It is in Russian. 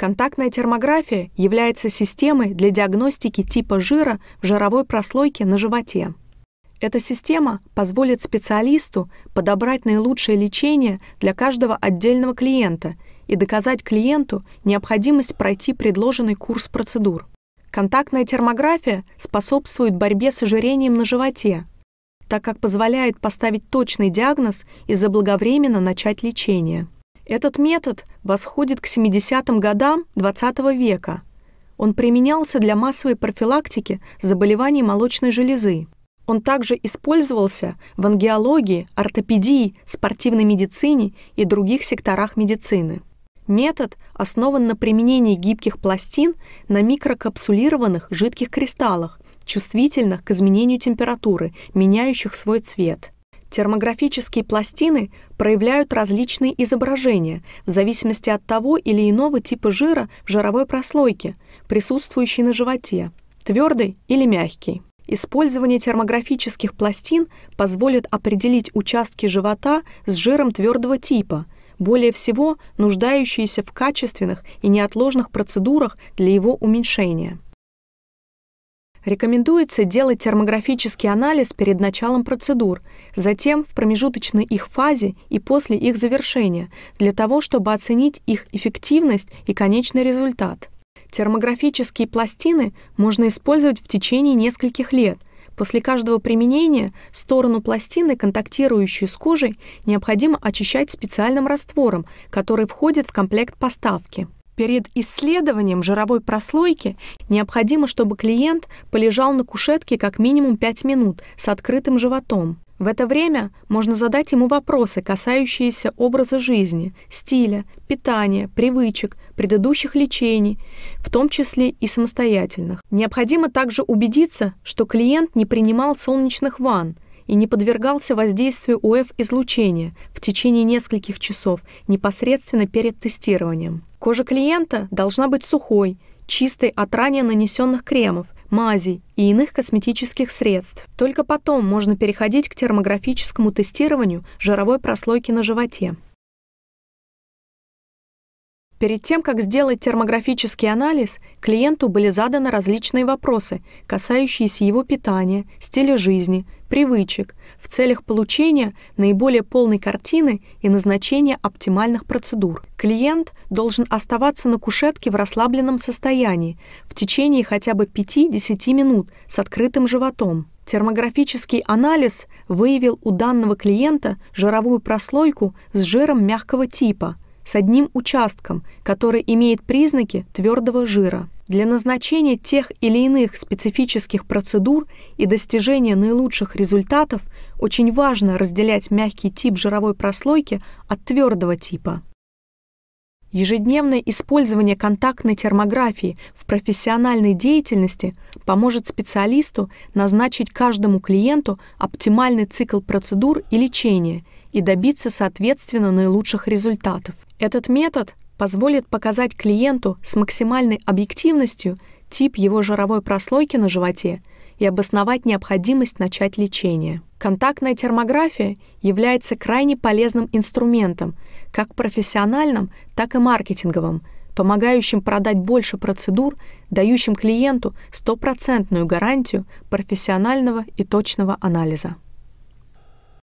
Контактная термография является системой для диагностики типа жира в жировой прослойке на животе. Эта система позволит специалисту подобрать наилучшее лечение для каждого отдельного клиента и доказать клиенту необходимость пройти предложенный курс процедур. Контактная термография способствует борьбе с ожирением на животе, так как позволяет поставить точный диагноз и заблаговременно начать лечение. Этот метод восходит к 70-м годам XX -го века. Он применялся для массовой профилактики заболеваний молочной железы. Он также использовался в ангиологии, ортопедии, спортивной медицине и других секторах медицины. Метод основан на применении гибких пластин на микрокапсулированных жидких кристаллах, чувствительных к изменению температуры, меняющих свой цвет – Термографические пластины проявляют различные изображения в зависимости от того или иного типа жира в жировой прослойке, присутствующей на животе, твердый или мягкий. Использование термографических пластин позволит определить участки живота с жиром твердого типа, более всего нуждающиеся в качественных и неотложных процедурах для его уменьшения. Рекомендуется делать термографический анализ перед началом процедур, затем в промежуточной их фазе и после их завершения, для того, чтобы оценить их эффективность и конечный результат. Термографические пластины можно использовать в течение нескольких лет. После каждого применения сторону пластины, контактирующую с кожей, необходимо очищать специальным раствором, который входит в комплект поставки. Перед исследованием жировой прослойки необходимо, чтобы клиент полежал на кушетке как минимум 5 минут с открытым животом. В это время можно задать ему вопросы, касающиеся образа жизни, стиля, питания, привычек, предыдущих лечений, в том числе и самостоятельных. Необходимо также убедиться, что клиент не принимал солнечных ванн, и не подвергался воздействию УФ-излучения в течение нескольких часов непосредственно перед тестированием. Кожа клиента должна быть сухой, чистой от ранее нанесенных кремов, мазей и иных косметических средств. Только потом можно переходить к термографическому тестированию жировой прослойки на животе. Перед тем, как сделать термографический анализ, клиенту были заданы различные вопросы, касающиеся его питания, стиля жизни, привычек, в целях получения наиболее полной картины и назначения оптимальных процедур. Клиент должен оставаться на кушетке в расслабленном состоянии в течение хотя бы 5-10 минут с открытым животом. Термографический анализ выявил у данного клиента жировую прослойку с жиром мягкого типа – с одним участком, который имеет признаки твердого жира. Для назначения тех или иных специфических процедур и достижения наилучших результатов очень важно разделять мягкий тип жировой прослойки от твердого типа. Ежедневное использование контактной термографии в профессиональной деятельности поможет специалисту назначить каждому клиенту оптимальный цикл процедур и лечения и добиться, соответственно, наилучших результатов. Этот метод позволит показать клиенту с максимальной объективностью тип его жировой прослойки на животе и обосновать необходимость начать лечение. Контактная термография является крайне полезным инструментом, как профессиональным, так и маркетинговым, помогающим продать больше процедур, дающим клиенту стопроцентную гарантию профессионального и точного анализа.